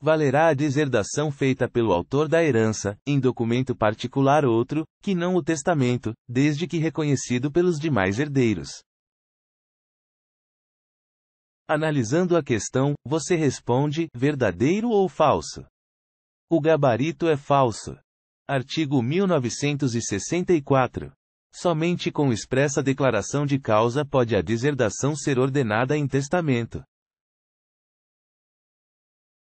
valerá a deserdação feita pelo autor da herança, em documento particular outro, que não o testamento, desde que reconhecido pelos demais herdeiros. Analisando a questão, você responde: verdadeiro ou falso? O gabarito é falso. Artigo 1964. Somente com expressa declaração de causa pode a deserdação ser ordenada em testamento.